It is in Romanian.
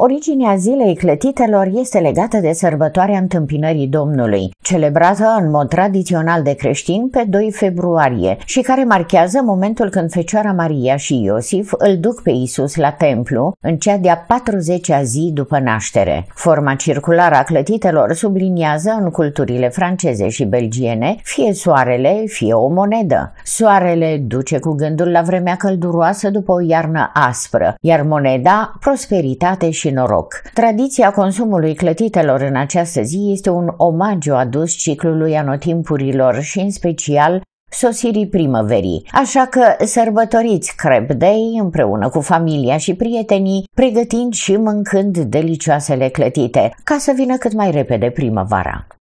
Originea zilei clătitelor este legată de sărbătoarea întâmpinării Domnului, celebrată în mod tradițional de creștin pe 2 februarie și care marchează momentul când Fecioara Maria și Iosif îl duc pe Isus la templu în cea de-a 40-a zi după naștere. Forma circulară a clătitelor subliniază în culturile franceze și belgiene fie soarele, fie o monedă. Soarele duce cu gândul la vremea călduroasă după o iarnă aspră, iar moneda prosperitate și și noroc. Tradiția consumului clătitelor în această zi este un omagiu adus ciclului anotimpurilor și în special sosirii primăverii, așa că sărbătoriți Crab Day împreună cu familia și prietenii, pregătind și mâncând delicioasele clătite, ca să vină cât mai repede primăvara.